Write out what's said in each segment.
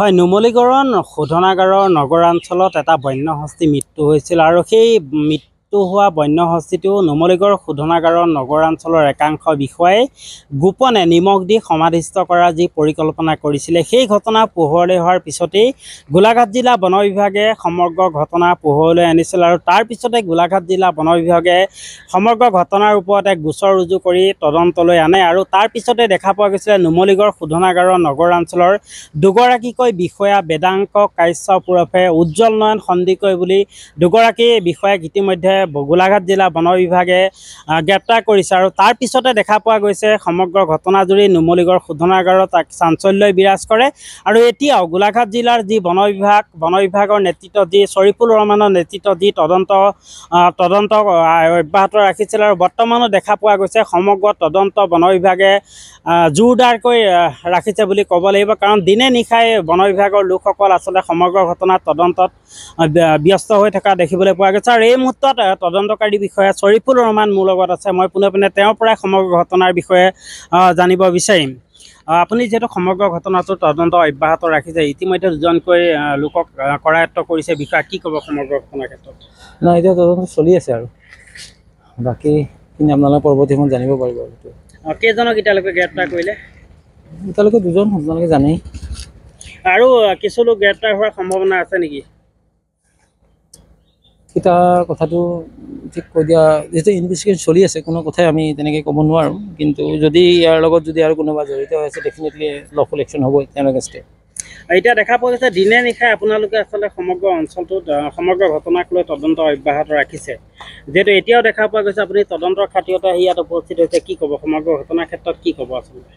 হয় নুমলীকৰণ শোধনাগাৰৰ নগৰাঞ্চলত এটা বন্য বন্যহস্তী মৃত্যু হৈছিল আৰু সেই মৃত্যু মৃত্যু হোৱা বন্য হস্তিটো নুমলীগড় শোধনাগাৰৰ নগৰাঞ্চলৰ একাংশ বিষয়াই গোপনে নিমখ দি সমাধিষ্ট কৰা যি পৰিকল্পনা কৰিছিলে সেই ঘটনা পোহৰলৈ হোৱাৰ পিছতেই গোলাঘাট জিলা বন বিভাগে সমগ্ৰ ঘটনা পোহৰলৈ আনিছিল আৰু তাৰপিছতে গোলাঘাট জিলা বন বিভাগে সমগ্ৰ ঘটনাৰ ওপৰত এক গোচৰ ৰুজু কৰি তদন্তলৈ আনে আৰু তাৰপিছতে দেখা পোৱা গৈছিলে নুমলীগড় শোধনাগাৰৰ নগৰাঞ্চলৰ দুগৰাকীকৈ বিষয়া বেদাংক কাশ্যপুৰফে উজ্জ্বল নয়ন সন্দিকৈ বুলি দুগৰাকী বিষয়াক ইতিমধ্যে গোলাঘাট জিলা বন বিভাগে গ্ৰেপ্তাৰ কৰেছে আৰ তাৰ পিছতে দেখা পোৱা গৈছে সমগ্ৰ ঘটনাজুড়ি নুমলীগৰ শোধনাগাৰত এক চাঞ্চল্য বিৰাজ কৰে আৰু এতিয়াও গোলাঘাট জেলার যি বন বিভাগ বন বিভাগের নেতৃত্ব দিয়ে শরীফুল রহমানের নেতৃত্ব দিয়ে তদন্ত তদন্ত অব্যাহত রাখিছিল আর বর্তমানও দেখা পোৱা গৈছে সমগ্র তদন্ত বন বিভাগে জোরদারক রাখিছে বলে কব লাগবে কারণ দিনে নিশায় বন বিভাগের লোকসকল আসলে সমগ্র ঘটনার তদন্তত ব্যস্ত হয়ে থাকা দেখবলে পোৱা গৈছে আৰ এই মুহূৰ্তে বিষয়া তদন্তকাৰী বিষয়া শৰীফুল ৰহমান মোৰ লগত আছে মই পোনে পোনে তেওঁৰ পৰাই সমগ্ৰ ঘটনাৰ বিষয়ে জানিব বিচাৰিম আপুনি যিহেতু সমগ্ৰ ঘটনাটোৰ তদন্ত অব্যাহত ৰাখিছে ইতিমধ্যে দুজনকৈ লোকক কৰায়ত্ব কৰিছে বিষয়া কি ক'ব সমগ্ৰ ঘটনাৰ ক্ষেত্ৰত নাই এতিয়া তদন্ত চলি আছে আৰু বাকীখিনি আপোনালোকে পৰৱৰ্তীখন জানিব পাৰিব আৰু কেইজনক এতিয়ালৈকে গ্ৰেপ্তাৰ কৰিলে এতিয়ালৈকে দুজন আপোনালোকে জানেই আৰু কিছু লোক গ্ৰেপ্তাৰ হোৱাৰ সম্ভাৱনা আছে নেকি কিতা কথাটো ঠিক কৈ দিয়া যিহেতু ইনভেষ্টিগেশ্যন চলি আছে কোনো কথাই আমি তেনেকৈ ক'ব নোৱাৰোঁ কিন্তু যদি ইয়াৰ লগত যদি আৰু কোনোবা জড়িত হৈ আছে ডেফিনেটলি ল কলেকশ্যন হ'বই তেওঁলোকে ষ্টেপ এতিয়া দেখা পোৱা গৈছে দিনে নিশাই আপোনালোকে আচলতে সমগ্ৰ অঞ্চলটোত সমগ্ৰ ঘটনাক লৈ তদন্ত অব্যাহত ৰাখিছে যিহেতু এতিয়াও দেখা পোৱা গৈছে আপুনি তদন্তৰ খাতিৰতে আহি ইয়াত উপস্থিত হৈছে কি ক'ব সমগ্ৰ ঘটনাৰ ক্ষেত্ৰত কি ক'ব আচলতে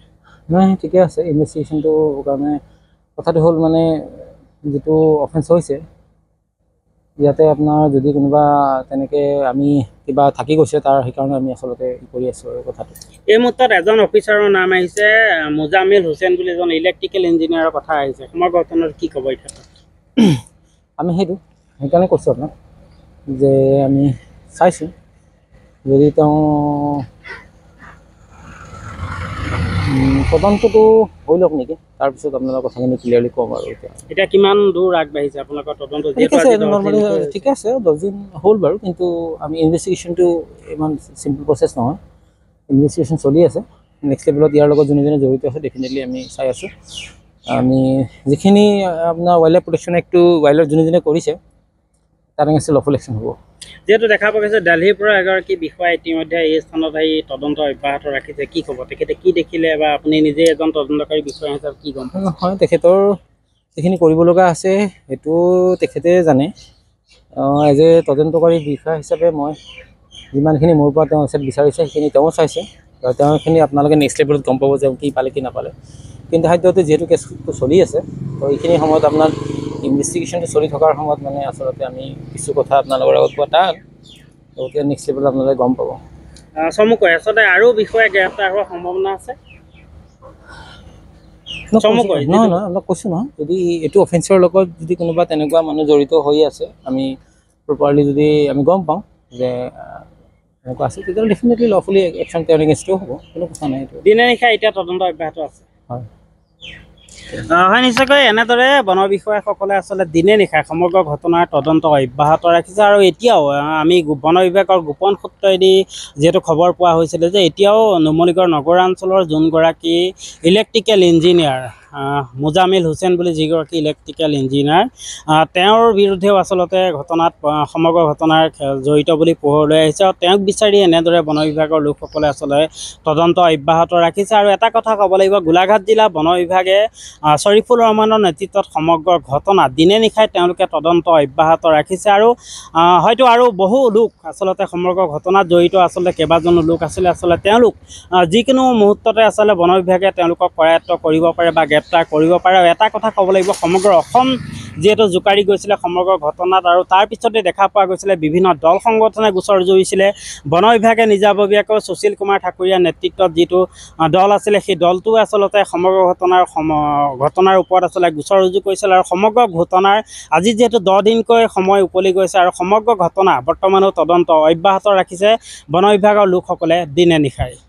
নাই ঠিকে আছে ইনভেষ্টিগেশ্যনটো কাৰণে কথাটো হ'ল মানে যিটো অফেন্স হৈছে ইয়াতে আপোনাৰ যদি কোনোবা তেনেকে আমি কিবা থাকি গৈছে তাৰ সেইকাৰণে আমি আচলতে কৰি আছোঁ আৰু কথাটো এই মুহূৰ্তত এজন অফিচাৰৰ নাম আহিছে মোজামিল হুছেইন বুলি এজন ইলেক্ট্ৰিকেল ইঞ্জিনিয়াৰৰ কথা আহিছে সময় বৰ্তমানত কি ক'ব এতিয়া আমি সেইটো সেইকাৰণে কৈছোঁ আপোনাক যে আমি চাইছোঁ যদি তেওঁ তদন্তটো হৈ লওক নেকি তাৰপিছত আপোনালোকে কথাখিনি ক্লিয়াৰলি ক'ম আৰু এতিয়া এতিয়া কিমান দূৰ আগবাঢ়িছে আপোনালোকৰ ঠিকে আছে দহদিন হ'ল বাৰু কিন্তু আমি ইনভেষ্টিগেশ্যনটো ইমান চিম্পল প্ৰচেছ নহয় ইনভেষ্টিগেশ্যন চলি আছে নেক্সট লেভেলত ইয়াৰ লগত যোনজনে জড়িত আছে ডেফিনেটলি আমি চাই আছোঁ আমি যিখিনি আপোনাৰ ৱাইল্ড লাইফ প্ৰটেকশ্যন এক্টটো ৱাইল্ড লাইফ যোনে যোনে কৰিছে তাৰ আছে লফুল একশ্যন হ'ব যিহেতু দেখা পোৱা গৈছে দেলহিৰ পৰা এগৰাকী বিষয়া ইতিমধ্যে এই স্থানত আহি তদন্ত অব্যাহত ৰাখিছে কি ক'ব তেখেতে কি দেখিলে বা আপুনি নিজে এজন তদন্তকাৰী বিষয়া হিচাপে কি গম হয় তেখেতৰ যিখিনি কৰিব লগা আছে সেইটো তেখেতে জানে এজ এ তদন্তকাৰী বিষয়া হিচাপে মই যিমানখিনি মোৰ পৰা তেওঁ ওচৰত বিচাৰিছে সেইখিনি তেওঁ চাইছে আৰু তেওঁখিনি আপোনালোকে নেক্সট লেভেলত গম পাব যে কি পালে কি নাপালে কিন্তু সাধ্যতে যিহেতু কেছটো চলি আছে তো এইখিনি সময়ত আপোনাৰ ইনভেষ্টিগেশ্যনটো চলি থকাৰ সময়ত মানে আচলতে আমি কিছু কথা আপোনালোকৰ আগত পোৱা তাত গতিকে নেক্সট লেভেল আপোনালোকে গম পাব হয় হয় নিশ্চয়কৈ এনেদৰে বন বিষয়াসকলে আচলতে দিনে নিশাই সমগ্ৰ ঘটনাৰ তদন্ত অব্যাহত ৰাখিছে আৰু এতিয়াও আমি বন বিভাগৰ গোপন সূত্ৰেদি যিহেতু খবৰ পোৱা হৈছিলে যে এতিয়াও নুমলীগড় নগৰাঞ্চলৰ যোনগৰাকী ইলেক্ট্ৰিকেল ইঞ্জিনিয়াৰ মোজামিল হুছেইন বুলি যিগৰাকী ইলেক্ট্ৰিকেল ইঞ্জিনিয়াৰ তেওঁৰ বিৰুদ্ধেও আচলতে ঘটনাত সমগ্ৰ ঘটনাৰ জড়িত বুলি পোহৰ লৈ আহিছে আৰু তেওঁক বিচাৰি এনেদৰে বন বিভাগৰ লোকসকলে আচলতে তদন্ত অব্যাহত ৰাখিছে আৰু এটা কথা ক'ব লাগিব গোলাঘাট জিলা বন বিভাগে শ্বৰিফুল ৰহমানৰ নেতৃত্বত সমগ্ৰ ঘটনা দিনে নিশাই তেওঁলোকে তদন্ত অব্যাহত ৰাখিছে আৰু হয়তো আৰু বহু লোক আচলতে সমগ্ৰ ঘটনাত জড়িত আচলতে কেইবাজনো লোক আছিলে আচলতে তেওঁলোক যিকোনো মুহূৰ্ততে আচলতে বন বিভাগে তেওঁলোকক কৰায়ত্ব কৰিব পাৰে বা গ্ৰেপ্তাৰ কৰিব পাৰে আৰু এটা কথা ক'ব লাগিব সমগ্ৰ অসম যিহেতু জোকাৰি গৈছিলে সমগ্ৰ ঘটনাত আৰু তাৰপিছতে দেখা পোৱা গৈছিলে বিভিন্ন দল সংগঠনে গোচৰ জুৰিছিলে বন বিভাগে নিজাববীয়াকৈ সুশীল কুমাৰ ঠাকুৰীয়া নেতৃত্বত যিটো দল আছিলে সেই দলটো আচলতে সমগ্ৰ ঘটনাৰ সম ঘটনাৰ ওপৰত আচলতে গোচৰ ৰুজু কৰিছিল আৰু সমগ্ৰ ঘটনাৰ আজি যিহেতু দহ দিনকৈ সময় উকলি গৈছে আৰু সমগ্ৰ ঘটনা বৰ্তমানেও তদন্ত অব্যাহত ৰাখিছে বন বিভাগৰ লোকসকলে দিনে নিশাই